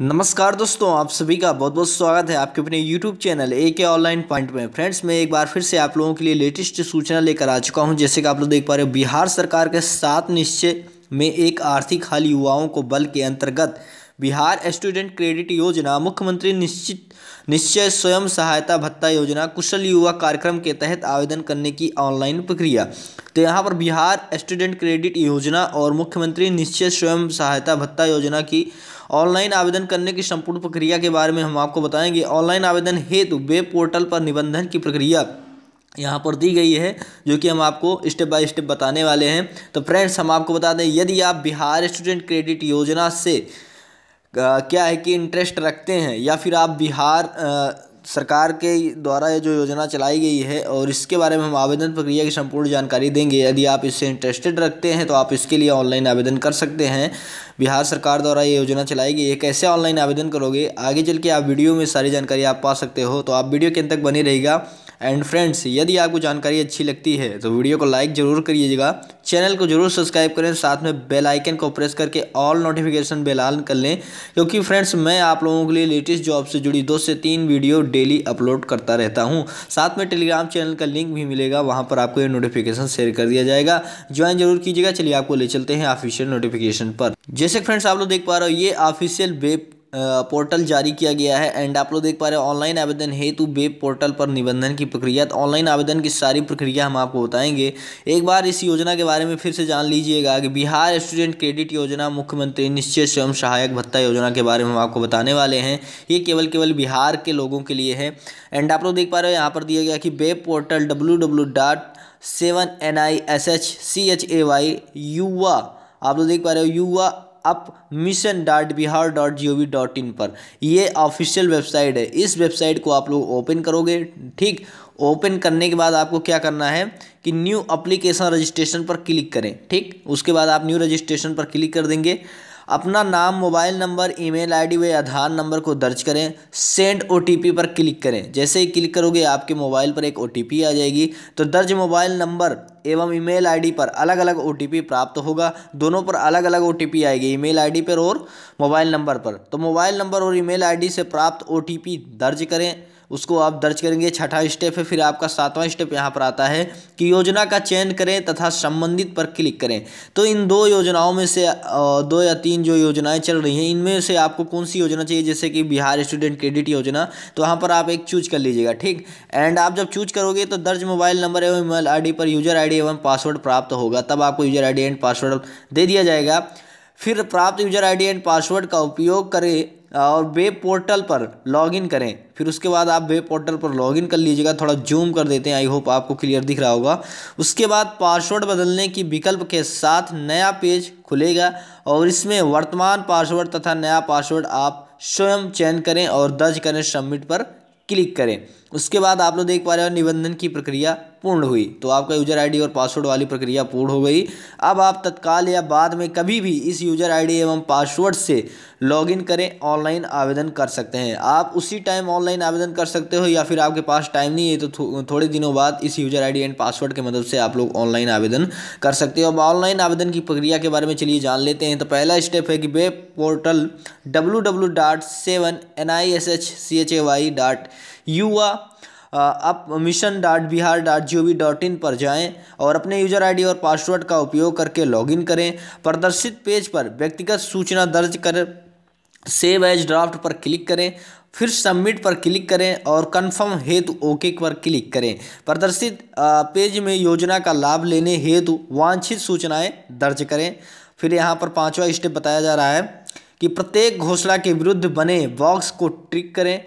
नमस्कार दोस्तों आप सभी का बहुत बहुत स्वागत है आपके अपने YouTube चैनल ए के ऑनलाइन पॉइंट में फ्रेंड्स मैं एक बार फिर से आप लोगों के लिए लेटेस्ट सूचना लेकर आ चुका हूं जैसे कि आप लोग देख पा रहे हो बिहार सरकार के सात निश्चय में एक आर्थिक हाल युवाओं को बल के अंतर्गत बिहार स्टूडेंट क्रेडिट योजना मुख्यमंत्री निश्चित निश्चय स्वयं सहायता भत्ता योजना कुशल युवा कार्यक्रम के तहत आवेदन करने की ऑनलाइन प्रक्रिया तो यहाँ पर बिहार स्टूडेंट क्रेडिट योजना और मुख्यमंत्री निश्चय स्वयं सहायता भत्ता योजना की ऑनलाइन आवेदन करने की संपूर्ण प्रक्रिया के बारे में हम आपको बताएंगे ऑनलाइन आवेदन हेतु वेब पोर्टल पर निबंधन की प्रक्रिया यहाँ पर दी गई है जो कि हम आपको स्टेप बाय स्टेप बताने वाले हैं तो फ्रेंड्स हम आपको बता दें यदि आप बिहार स्टूडेंट क्रेडिट योजना से क्या है कि इंटरेस्ट रखते हैं या फिर आप बिहार सरकार के द्वारा ये जो योजना चलाई गई है और इसके बारे में हम आवेदन प्रक्रिया की संपूर्ण जानकारी देंगे यदि आप इससे इंटरेस्टेड रखते हैं तो आप इसके लिए ऑनलाइन आवेदन कर सकते हैं बिहार सरकार द्वारा ये योजना चलाई गई है कैसे ऑनलाइन आवेदन करोगे आगे चल के आप वीडियो में सारी जानकारी आप पा सकते हो तो आप वीडियो के अंत तक बनी रहेगा एंड फ्रेंड्स यदि आपको जानकारी अच्छी लगती है तो वीडियो को लाइक ज़रूर करिएगा चैनल को जरूर सब्सक्राइब करें साथ में बेल आइकन को प्रेस करके ऑल नोटिफिकेशन बेल ऑन कर लें क्योंकि फ्रेंड्स मैं आप लोगों के लिए लेटेस्ट जॉब से जुड़ी दो से तीन वीडियो डेली अपलोड करता रहता हूँ साथ में टेलीग्राम चैनल का लिंक भी मिलेगा वहाँ पर आपको ये नोटिफिकेशन शेयर कर दिया जाएगा ज्वाइन जरूर कीजिएगा चलिए आपको ले चलते हैं ऑफिशियल नोटिफिकेशन पर जैसे फ्रेंड्स आप लोग देख पा रहे हो ये ऑफिशियल वेब पोर्टल जारी किया गया है एंड आप लोग देख पा रहे हैं ऑनलाइन आवेदन हेतु वेब पोर्टल पर निबंधन की प्रक्रिया तो ऑनलाइन आवेदन की सारी प्रक्रिया हम आपको बताएंगे एक बार इस योजना के बारे में फिर से जान लीजिएगा कि बिहार स्टूडेंट क्रेडिट योजना मुख्यमंत्री निश्चय स्वयं सहायक भत्ता योजना के बारे में हम आपको बताने वाले हैं ये केवल केवल बिहार के लोगों के लिए है एंड आप लोग देख पा रहे हो यहाँ पर दिया गया कि web portal W W dot seven N I S H C H A Y युवा आप लोग देख पा रहे हो युवा आप mission dot Bihar dot G O V dot in पर यह ऑफिशियल वेबसाइट है इस वेबसाइट को आप लोग ओपन करोगे ठीक ओपन करने के बाद आपको क्या करना है कि न्यू अप्लीकेशन रजिस्ट्रेशन पर क्लिक करें ठीक उसके बाद आप न्यू रजिस्ट्रेशन पर क्लिक कर देंगे अपना नाम मोबाइल नंबर ईमेल आईडी व आधार नंबर को दर्ज करें सेंड ओटीपी पर क्लिक करें जैसे ही क्लिक करोगे आपके मोबाइल पर एक ओटीपी आ जाएगी तो दर्ज मोबाइल नंबर एवं ईमेल आईडी पर अलग अलग ओटीपी प्राप्त होगा दोनों पर अलग अलग ओटीपी आएगी ईमेल आईडी पर और मोबाइल नंबर पर तो मोबाइल नंबर और ईमेल आईडी से प्राप्त ओटीपी दर्ज करें उसको आप दर्ज करेंगे छठा स्टेप है फिर आपका सातवां स्टेप यहाँ पर आता है कि योजना का चयन करें तथा संबंधित पर क्लिक करें तो इन दो योजनाओं में से दो या तीन जो योजनाएं चल रही हैं इनमें से आपको कौन सी योजना चाहिए जैसे कि बिहार स्टूडेंट क्रेडिट योजना तो वहाँ पर आप एक चूज कर लीजिएगा ठीक एंड आप जब चूज करोगे तो दर्ज मोबाइल नंबर एवं ई आईडी पर यूजर आई एवं पासवर्ड प्राप्त होगा तब आपको यूजर आई एंड पासवर्ड दे दिया जाएगा फिर प्राप्त यूजर आईडी एंड पासवर्ड का उपयोग करें और वेब पोर्टल पर लॉगिन करें फिर उसके बाद आप वेब पोर्टल पर लॉगिन कर लीजिएगा थोड़ा जूम कर देते हैं आई होप आपको क्लियर दिख रहा होगा उसके बाद पासवर्ड बदलने की विकल्प के साथ नया पेज खुलेगा और इसमें वर्तमान पासवर्ड तथा नया पासवर्ड आप स्वयं चयन करें और दर्ज करें सबमिट पर क्लिक करें उसके बाद आप लोग देख पा रहे हो निबंधन की प्रक्रिया पूर्ण हुई तो आपका यूज़र आईडी और पासवर्ड वाली प्रक्रिया पूर्ण हो गई अब आप तत्काल या बाद में कभी भी इस यूज़र आईडी एवं पासवर्ड से लॉगिन करें ऑनलाइन आवेदन कर सकते हैं आप उसी टाइम ऑनलाइन आवेदन कर सकते हो या फिर आपके पास टाइम नहीं है तो थो, थोड़े दिनों बाद इस यूज़र आईडी एंड पासवर्ड की मदद से आप लोग ऑनलाइन आवेदन कर सकते हो अब ऑनलाइन आवेदन की प्रक्रिया के बारे में चलिए जान लेते हैं तो पहला स्टेप है कि web portal W W dot seven N I S H C H A Y dot युवा आप mission dot Bihar dot G O V dot in पर जाएँ और अपने यूजर आईडी और पासवर्ड का उपयोग करके लॉगिन करें प्रदर्शित पेज पर व्यक्तिगत सूचना दर्ज कर सेव एज ड्राफ्ट पर क्लिक करें फिर सबमिट पर क्लिक करें और कन्फर्म हेतु ओके पर क्लिक करें प्रदर्शित पेज में योजना का लाभ लेने हेतु वांछित सूचनाएं दर्ज करें फिर यहाँ पर पांचवा स्टेप बताया जा रहा है कि प्रत्येक घोषणा के विरुद्ध बने बॉक्स को ट्रिक करें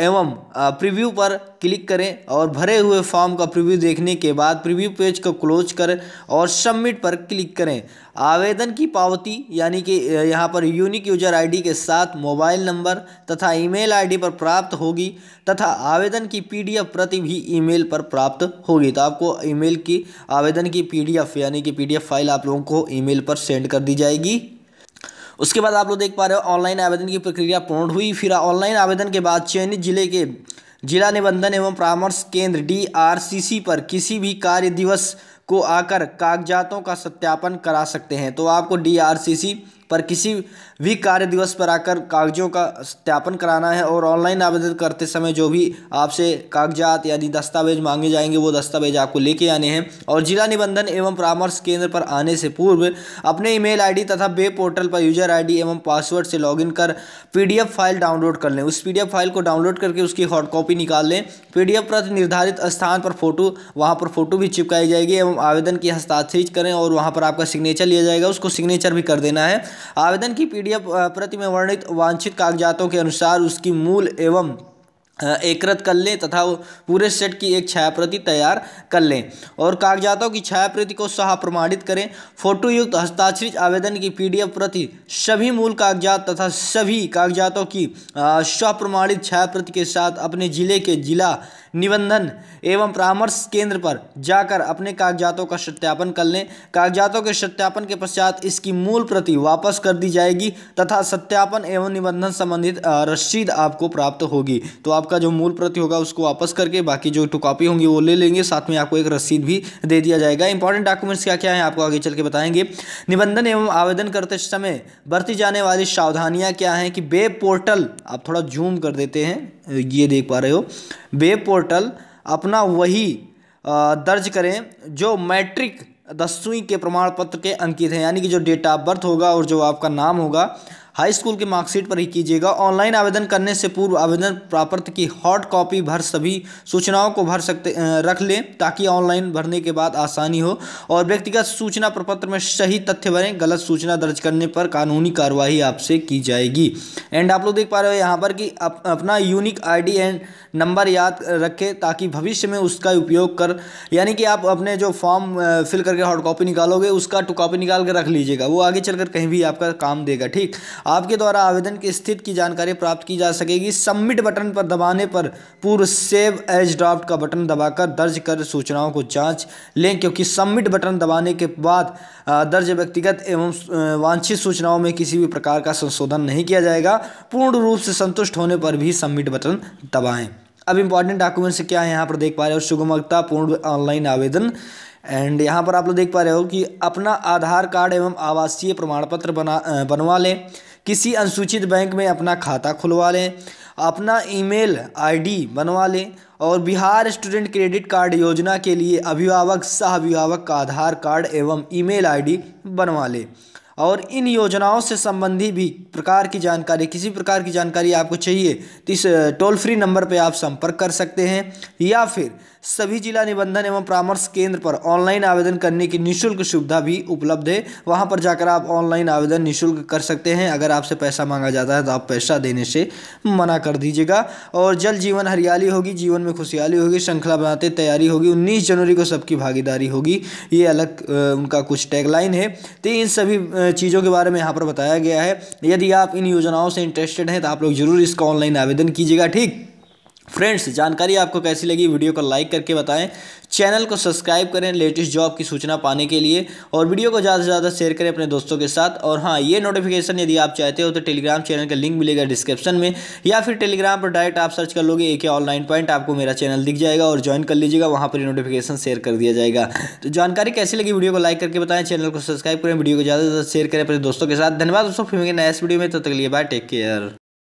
एवं प्रीव्यू पर क्लिक करें और भरे हुए फॉर्म का प्रीव्यू देखने के बाद प्रीव्यू पेज को क्लोज करें और सबमिट पर क्लिक करें आवेदन की पावती यानी कि यहाँ पर यूनिक यूजर आईडी के साथ मोबाइल नंबर तथा ईमेल आईडी पर प्राप्त होगी तथा आवेदन की पीडीएफ प्रति भी ईमेल पर प्राप्त होगी तो आपको ईमेल की आवेदन की पी यानी कि पी फाइल आप लोगों को ई पर सेंड कर दी जाएगी उसके बाद आप लोग देख पा रहे हो ऑनलाइन आवेदन की प्रक्रिया पूर्ण हुई फिर ऑनलाइन आवेदन के बाद चयनित जिले के जिला निबंधन एवं परामर्श केंद्र डी पर किसी भी कार्य दिवस को आकर कागजातों का सत्यापन करा सकते हैं तो आपको डी पर किसी भी कार्य दिवस पर आकर कागजों का सत्यापन कराना है और ऑनलाइन आवेदन करते समय जो भी आपसे कागजात यानी दस्तावेज मांगे जाएंगे वो दस्तावेज आपको लेके आने हैं और जिला निबंधन एवं परामर्श केंद्र पर आने से पूर्व अपने ईमेल आईडी तथा वेब पोर्टल पर यूजर आईडी एवं पासवर्ड से लॉगिन कर पी फाइल डाउनलोड कर लें उस पी फाइल को डाउनलोड करके उसकी हॉर्ड कॉपी निकाल लें पी प्रति निर्धारित स्थान पर फोटो वहाँ पर फोटो भी चिपकाई जाएगी एवं आवेदन की हस्ताक्षरित करें और वहाँ पर आपका सिग्नेचर लिया जाएगा उसको सिग्नेचर भी कर देना है आवेदन की पीडीएफ प्रति में वर्णित वांछित कागजातों के अनुसार उसकी मूल एवं एकत्रित कर लें तथा पूरे सेट की एक छाया प्रति तैयार कर लें और कागजातों की छाया प्रति को सह प्रमाणित करें फोटोयुक्त हस्ताक्षरित आवेदन की पीडीएफ प्रति सभी मूल कागजात तथा सभी कागजातों की स्वप्रमाणित छाया प्रति के साथ अपने जिले के जिला निबंधन एवं परामर्श केंद्र पर जाकर अपने कागजातों का सत्यापन कर लें कागजातों के सत्यापन के पश्चात इसकी मूल प्रति वापस कर दी जाएगी तथा सत्यापन एवं निबंधन संबंधित रसीद आपको प्राप्त होगी तो आप आपका जो मूल प्रति होगा उसको वापस करके बाकी जो टू कॉपी होंगी वो ले लेंगे साथ में आपको एक रसीद भी दे दिया जाएगा इंपॉर्टेंट डॉक्यूमेंट्स क्या क्या है आपको आगे चल के बताएंगे निबंधन एवं आवेदन करते समय बरती जाने वाली सावधानियाँ क्या हैं कि वेब पोर्टल आप थोड़ा जूम कर देते हैं ये देख पा रहे हो वेब पोर्टल अपना वही दर्ज करें जो मैट्रिक दसवीं के प्रमाण पत्र के अंकित हैं यानी कि जो डेट ऑफ बर्थ होगा और जो आपका नाम होगा हाई स्कूल के मार्कशीट पर ही कीजिएगा ऑनलाइन आवेदन करने से पूर्व आवेदन प्राप्त की हॉट कॉपी भर सभी सूचनाओं को भर सकते रख लें ताकि ऑनलाइन भरने के बाद आसानी हो और व्यक्तिगत सूचना प्रपत्र में सही तथ्य भरें गलत सूचना दर्ज करने पर कानूनी कार्रवाई आपसे की जाएगी एंड आप लोग देख पा रहे हो यहाँ पर कि अप, अपना यूनिक आई एंड नंबर याद रखें ताकि भविष्य में उसका उपयोग कर यानी कि आप अपने जो फॉर्म फिल करके हॉट कॉपी निकालोगे उसका टू कॉपी निकाल कर रख लीजिएगा वो आगे चलकर कहीं भी आपका काम देगा ठीक आपके द्वारा आवेदन की स्थिति की जानकारी प्राप्त की जा सकेगी सबमिट बटन पर दबाने पर पूर्व सेव एज ड्राफ्ट का बटन दबाकर दर्ज कर सूचनाओं को जांच लें क्योंकि सबमिट बटन दबाने के बाद दर्ज व्यक्तिगत एवं वांछित सूचनाओं में किसी भी प्रकार का संशोधन नहीं किया जाएगा पूर्ण रूप से संतुष्ट होने पर भी सबमिट बटन दबाएँ अब इंपॉर्टेंट डॉक्यूमेंट्स क्या है यहाँ पर देख पा रहे और सुगमता पूर्ण ऑनलाइन आवेदन एंड यहाँ पर आप लोग देख पा रहे हो कि अपना आधार कार्ड एवं आवासीय प्रमाण पत्र बना बनवा लें किसी अनुसूचित बैंक में अपना खाता खुलवा लें अपना ईमेल आईडी बनवा लें और बिहार स्टूडेंट क्रेडिट कार्ड योजना के लिए अभिभावक सह अभिभावक का आधार कार्ड एवं ईमेल आईडी बनवा लें और इन योजनाओं से संबंधी भी प्रकार की जानकारी किसी प्रकार की जानकारी आपको चाहिए तो इस टोल फ्री नंबर पर आप संपर्क कर सकते हैं या फिर सभी जिला निबंधन एवं परामर्श केंद्र पर ऑनलाइन आवेदन करने की निःशुल्क सुविधा भी उपलब्ध है वहाँ पर जाकर आप ऑनलाइन आवेदन निःशुल्क कर सकते हैं अगर आपसे पैसा मांगा जाता है तो आप पैसा देने से मना कर दीजिएगा और जल जीवन हरियाली होगी जीवन में खुशहाली होगी श्रृंखला बनाते तैयारी होगी उन्नीस जनवरी को सबकी भागीदारी होगी ये अलग उनका कुछ टैगलाइन है तो इन सभी चीज़ों के बारे में यहाँ पर बताया गया है यदि आप इन योजनाओं से इंटरेस्टेड हैं तो आप लोग ज़रूर इसका ऑनलाइन आवेदन कीजिएगा ठीक फ्रेंड्स जानकारी आपको कैसी लगी वीडियो को लाइक करके बताएं चैनल को सब्सक्राइब करें लेटेस्ट जॉब की सूचना पाने के लिए और वीडियो को ज़्यादा से ज़्यादा शेयर करें अपने दोस्तों के साथ और हाँ ये नोटिफिकेशन यदि आप चाहते हो तो टेलीग्राम चैनल का लिंक मिलेगा डिस्क्रिप्शन में या फिर टेलीग्राम पर डायरेक्ट आप सर्च कर लोगे एक ऑनलाइन पॉइंट आपको मेरा चैनल दिख जाएगा और ज्वाइन कर लीजिएगा वहाँ पर नोटिफिकेशन शेयर कर दिया जाएगा तो जानकारी कैसी लगी वीडियो को लाइक करके बताएं चैनल को सब्सक्राइब करें वीडियो को ज़्यादा से ज़्यादा शेयर करें अपने दोस्तों के साथ धन्यवाद दोस्तों फिर मेरे नेक्स्ट वीडियो में तब तक लिए बाय टेक केयर